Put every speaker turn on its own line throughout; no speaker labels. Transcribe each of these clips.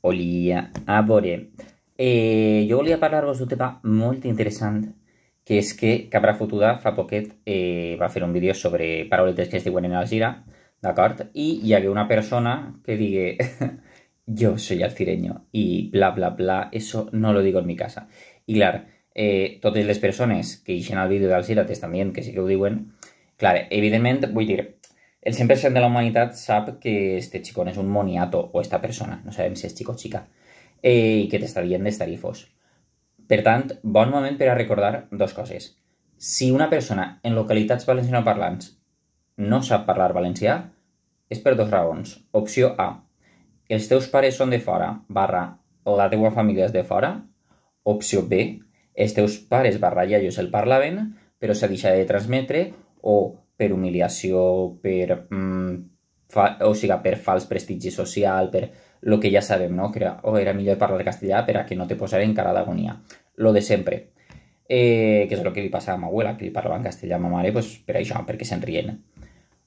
olía a eh, yo Eh, a volia parlar-vos tema muy interesante, que es que Cabra Futura fa poquet eh, va hacer un vídeo sobre parauletes que es en Algira, d'acord? y ya que una persona que diga Yo soy alcireño y bla, bla, bla, eso no lo digo en mi casa. Y claro, eh, todas las personas que dicen al vídeo de d'Alcirates también, que sí que ho claro, evidentemente voy a decir El 100% de la humanitat sap que este xicón és un moniato, o esta persona, no sabem si és xic o xica, eh, i que t'està dient d'estarifos. Per tant, bon moment per a recordar dos coses. Si una persona en localitats valencianoparlants no sap parlar valencià, és per dos raons. Opció A. Els teus pares són de fora, barra, la teua família és de fora. Opció B. Els teus pares, barra, iaios el parlaven, però s'ha deixat de transmetre o per humillación, per, mm, o per fals prestigi social, per lo que ya sabemos, no? que era, mejor era millor parlar castellà a que no te en cara agonía. Lo de siempre. Eh, que es lo que li pasaba a mi abuela, que le en castellano, a mare, pues, per això, perquè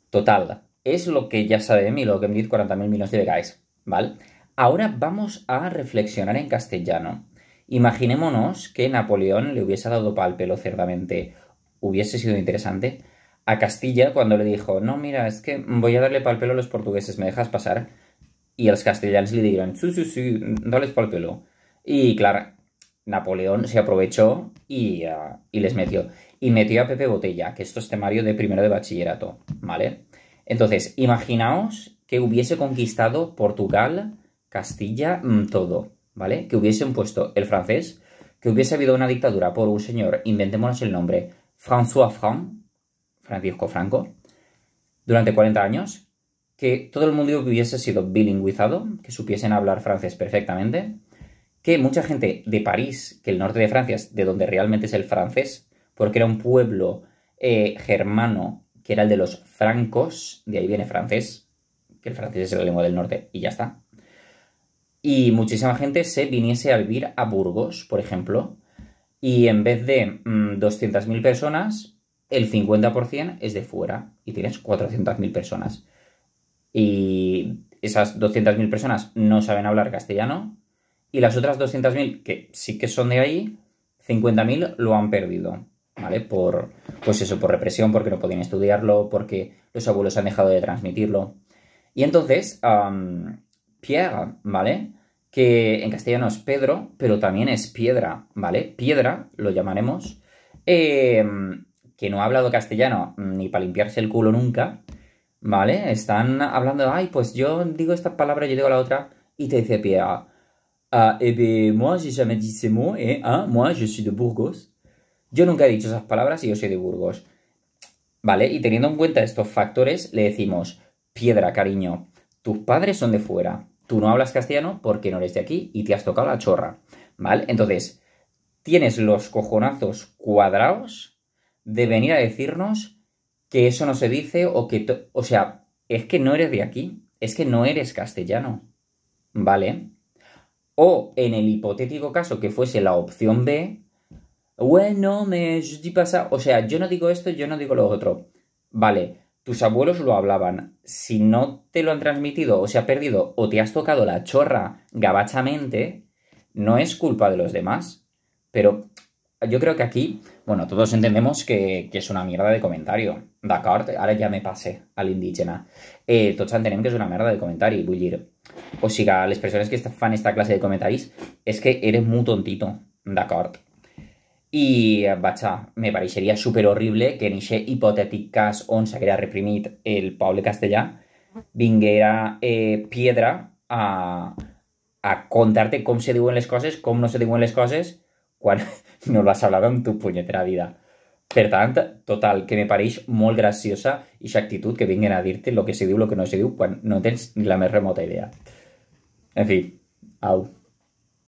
Total, es lo que ya sabem ...y lo que me dit 40.000 minutos de vegades. ¿vale? Ahora vamos a reflexionar en castellano. Imaginémonos que Napoleón le hubiese dado pal pelo cerdamente. ¿Hubiese sido interesante? a Castilla cuando le dijo, no, mira, es que voy a darle pal pelo a los portugueses, ¿me dejas pasar? Y los castellanos le dijeron, sí, sí, sí, dales pal pelo. Y claro, Napoleón se aprovechó y, ah, y, les metió. Y metió a Pepe Botella, que esto es temario de primero de bachillerato, ¿vale? Entonces, imaginaos que hubiese conquistado Portugal, Castilla, mm, todo, ¿vale? Que hubiesen puesto el francés, que hubiese habido una dictadura por un señor, inventémonos el nombre, François Franc, Francisco Franco, durante 40 años, que todo el mundo hubiese sido bilingüizado, que supiesen hablar francés perfectamente, que mucha gente de París, que el norte de Francia es de donde realmente es el francés, porque era un pueblo eh, germano que era el de los francos, de ahí viene francés, que el francés es la lengua del norte y ya está. Y muchísima gente se viniese a vivir a Burgos, por ejemplo, y en vez de 200.000 mm, personas, el 50% es de fuera y tienes 400.000 personas. Y esas 200.000 personas no saben hablar castellano y las otras 200.000 que sí que son de ahí, 50.000 lo han perdido, ¿vale? Por, pues eso, por represión, porque no podían estudiarlo, porque los abuelos han dejado de transmitirlo. Y entonces, Pierre, ¿vale? Que en castellano es Pedro, pero también es piedra, ¿vale? Piedra, lo llamaremos. Eh, que no ha hablado castellano ni para limpiarse el culo nunca, ¿vale? Están hablando, ay, pues yo digo esta palabra, yo digo la otra, y te dice Pierre, ah, eh moi, j'ai jamais dit ces mots, eh, ah, moi, je suis de Burgos. Yo nunca he dicho esas palabras y yo soy de Burgos. ¿Vale? Y teniendo en cuenta estos factores, le decimos, piedra, cariño, tus padres son de fuera, tú no hablas castellano porque no eres de aquí y te has tocado la chorra, ¿vale? Entonces, tienes los cojonazos cuadrados de venir a decirnos que eso no se dice o que... O sea, es que no eres de aquí, es que no eres castellano, ¿vale? O en el hipotético caso que fuese la opción B, bueno, me pasa... O sea, yo no digo esto, yo no digo lo otro. Vale, tus abuelos lo hablaban. Si no te lo han transmitido o se ha perdido o te has tocado la chorra gabachamente, no es culpa de los demás. Pero yo creo que aquí, bueno, todos entendemos que, que és una mierda de comentario, d'acord? Ara ja me passé a l'indígena. Eh, tots entenem que és una merda de comentari, vull dir, o sigui, les persones que fan aquesta classe de comentaris és que eres molt tontito, d'acord? I, vaja, me pareixeria super horrible que en aquest hipotètic cas on s'haguera reprimit el poble castellà vinguera eh, piedra a, a contar-te com se diuen les coses, com no se diuen les coses, quan, no lo has hablado en tu puñetera vida. Per total, que me pareix molt graciosa y actitud que vienen a dirte lo que se diu, lo que no se diu, cuando no tens ni la más remota idea. En fin, au.